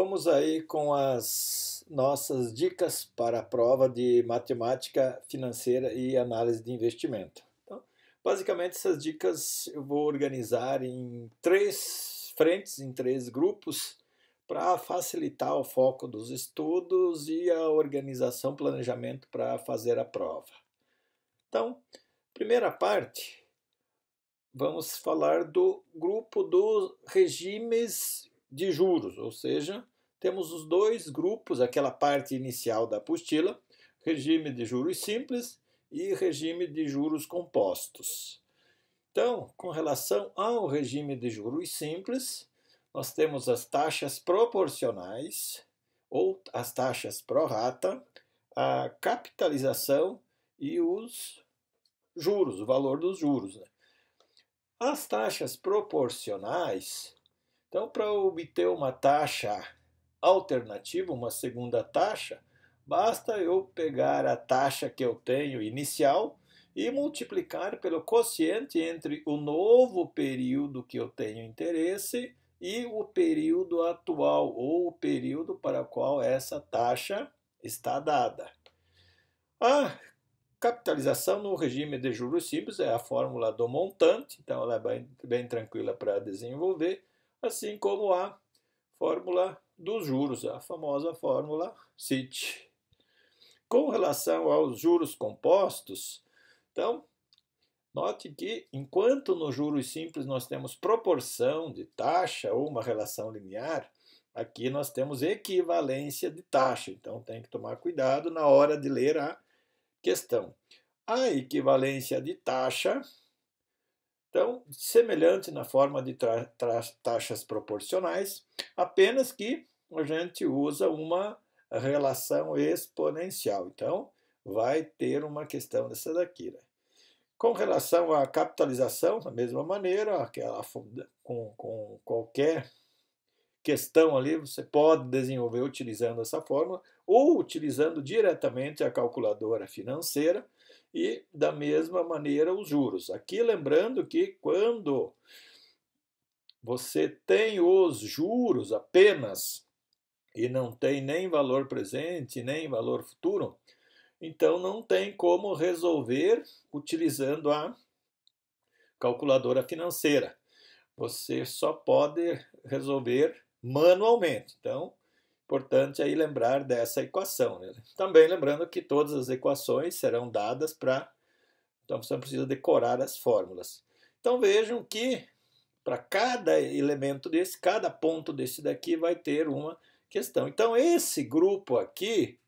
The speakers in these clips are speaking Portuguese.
Vamos aí com as nossas dicas para a prova de matemática financeira e análise de investimento. Então, basicamente, essas dicas eu vou organizar em três frentes, em três grupos, para facilitar o foco dos estudos e a organização, planejamento para fazer a prova. Então, primeira parte, vamos falar do grupo dos regimes de juros, ou seja, temos os dois grupos, aquela parte inicial da apostila, regime de juros simples e regime de juros compostos. Então, com relação ao regime de juros simples, nós temos as taxas proporcionais ou as taxas pro rata, a capitalização e os juros, o valor dos juros. Né? As taxas proporcionais, então, para obter uma taxa alternativa, uma segunda taxa, basta eu pegar a taxa que eu tenho inicial e multiplicar pelo quociente entre o novo período que eu tenho interesse e o período atual, ou o período para o qual essa taxa está dada. A capitalização no regime de juros simples é a fórmula do montante, então ela é bem, bem tranquila para desenvolver, assim como a fórmula dos juros, a famosa fórmula CIT. Com relação aos juros compostos, então, note que enquanto nos juros simples nós temos proporção de taxa ou uma relação linear, aqui nós temos equivalência de taxa, então tem que tomar cuidado na hora de ler a questão. A equivalência de taxa então, semelhante na forma de taxas proporcionais, apenas que a gente usa uma relação exponencial. Então, vai ter uma questão dessa daqui. Né? Com relação à capitalização, da mesma maneira, aquela, com, com qualquer questão ali, você pode desenvolver utilizando essa fórmula ou utilizando diretamente a calculadora financeira e da mesma maneira os juros. Aqui lembrando que quando você tem os juros apenas e não tem nem valor presente, nem valor futuro, então não tem como resolver utilizando a calculadora financeira. Você só pode resolver manualmente. Então, Importante aí lembrar dessa equação. Né? Também lembrando que todas as equações serão dadas para. Então você não precisa decorar as fórmulas. Então vejam que para cada elemento desse, cada ponto desse daqui vai ter uma questão. Então esse grupo aqui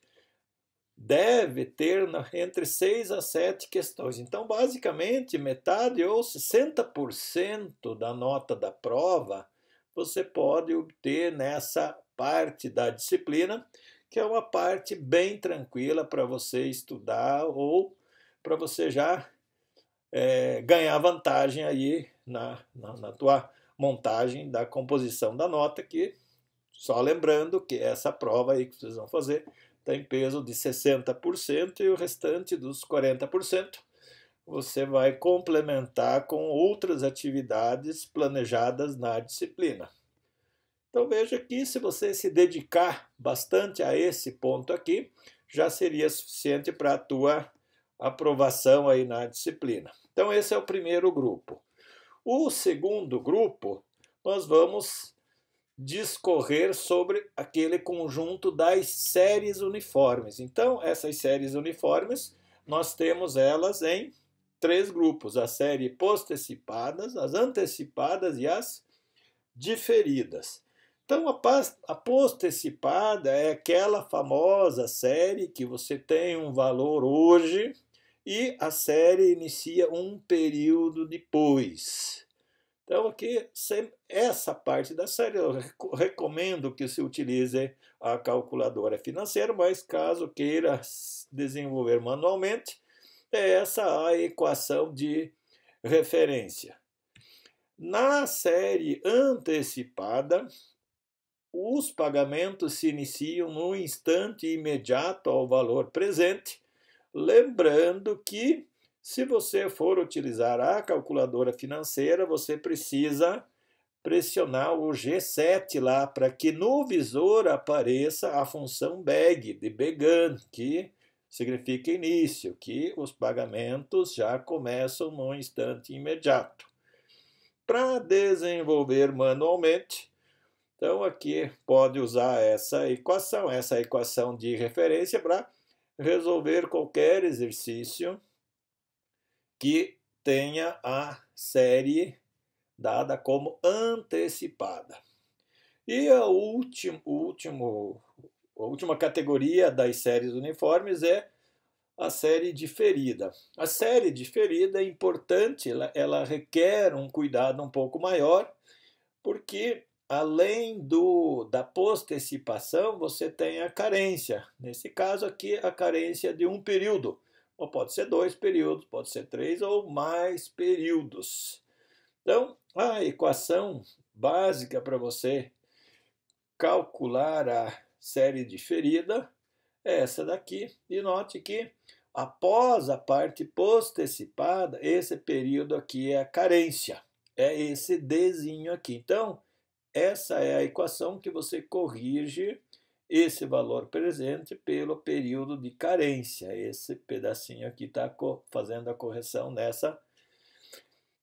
deve ter entre 6 a 7 questões. Então, basicamente, metade ou 60% da nota da prova você pode obter nessa parte da disciplina, que é uma parte bem tranquila para você estudar ou para você já é, ganhar vantagem aí na, na, na tua montagem da composição da nota, que só lembrando que essa prova aí que vocês vão fazer tem peso de 60% e o restante dos 40% você vai complementar com outras atividades planejadas na disciplina. Então veja que se você se dedicar bastante a esse ponto aqui, já seria suficiente para a tua aprovação aí na disciplina. Então esse é o primeiro grupo. O segundo grupo, nós vamos discorrer sobre aquele conjunto das séries uniformes. Então essas séries uniformes, nós temos elas em três grupos: a série postecipadas, as antecipadas e as diferidas. Então, a, a postecipada é aquela famosa série que você tem um valor hoje e a série inicia um período depois. Então, aqui, essa parte da série, eu recomendo que se utilize a calculadora financeira, mas caso queira desenvolver manualmente, é essa a equação de referência. Na série antecipada, os pagamentos se iniciam no instante imediato ao valor presente, lembrando que se você for utilizar a calculadora financeira, você precisa pressionar o G7 lá para que no visor apareça a função BEG, de Began, que significa início, que os pagamentos já começam no instante imediato. Para desenvolver manualmente, então aqui pode usar essa equação, essa equação de referência para resolver qualquer exercício que tenha a série dada como antecipada. E a último, o último a última categoria das séries uniformes é a série de ferida. A série de ferida é importante, ela, ela requer um cuidado um pouco maior, porque além do da postecipação, você tem a carência. Nesse caso aqui, a carência de um período. Ou pode ser dois períodos, pode ser três ou mais períodos. Então, a equação básica para você calcular a série diferida é essa daqui. E note que após a parte postecipada, esse período aqui é a carência, é esse Dzinho aqui. Então, essa é a equação que você corrige esse valor presente pelo período de carência. Esse pedacinho aqui está fazendo a correção nessa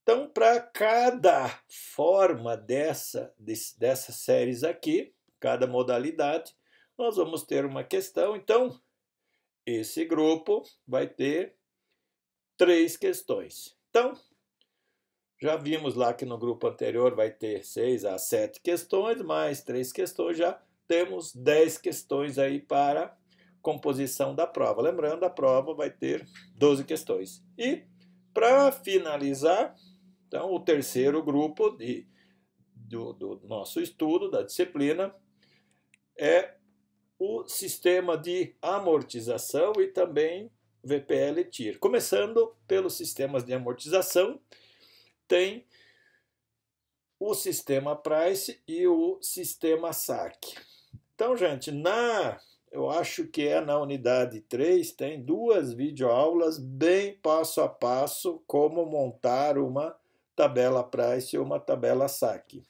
Então, para cada forma dessa, dessas séries aqui, cada modalidade, nós vamos ter uma questão. Então, esse grupo vai ter três questões. Então, já vimos lá que no grupo anterior vai ter seis a sete questões, mais três questões, já temos dez questões aí para composição da prova. Lembrando, a prova vai ter 12 questões. E, para finalizar, então, o terceiro grupo de, do, do nosso estudo, da disciplina, é o sistema de amortização e também VPL TIR. Começando pelos sistemas de amortização, tem o sistema Price e o sistema SAC. Então, gente, na eu acho que é na unidade 3, tem duas videoaulas bem passo a passo como montar uma tabela Price e uma tabela SAC.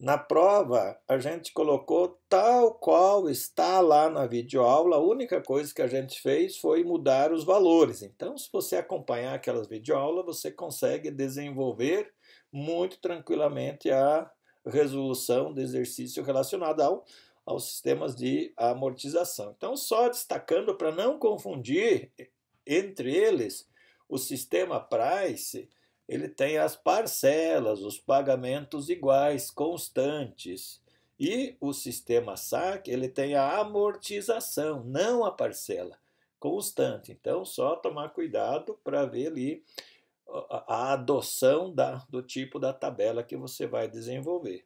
Na prova, a gente colocou tal qual está lá na videoaula. A única coisa que a gente fez foi mudar os valores. Então, se você acompanhar aquelas videoaulas, você consegue desenvolver muito tranquilamente a resolução do exercício relacionado ao, aos sistemas de amortização. Então, só destacando para não confundir entre eles o sistema Price ele tem as parcelas, os pagamentos iguais, constantes. E o sistema SAC, ele tem a amortização, não a parcela, constante. Então, só tomar cuidado para ver ali a adoção da, do tipo da tabela que você vai desenvolver.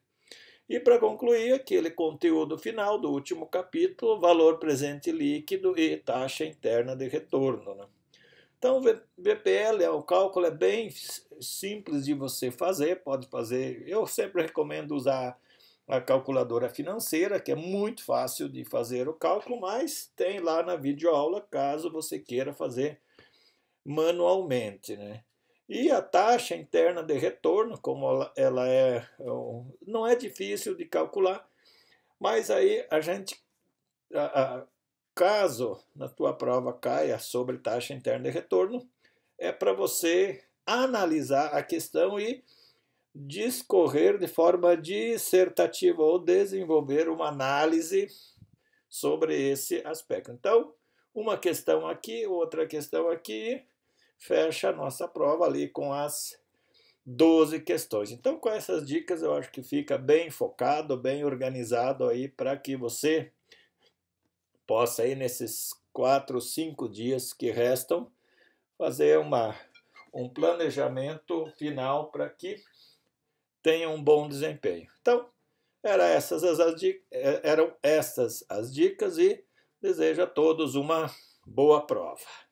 E para concluir, aquele conteúdo final do último capítulo, valor presente líquido e taxa interna de retorno. Né? Então, o VPL, o é cálculo é bem simples de você fazer, pode fazer. Eu sempre recomendo usar a calculadora financeira, que é muito fácil de fazer o cálculo, mas tem lá na videoaula caso você queira fazer manualmente, né? E a taxa interna de retorno, como ela é, é não é difícil de calcular, mas aí a gente caso na tua prova caia sobre taxa interna de retorno, é para você analisar a questão e discorrer de forma dissertativa ou desenvolver uma análise sobre esse aspecto. Então, uma questão aqui, outra questão aqui, fecha a nossa prova ali com as 12 questões. Então, com essas dicas, eu acho que fica bem focado, bem organizado aí para que você possa aí nesses quatro, cinco dias que restam, fazer uma, um planejamento final para que tenha um bom desempenho. Então, era essas as, é, eram essas as dicas e desejo a todos uma boa prova.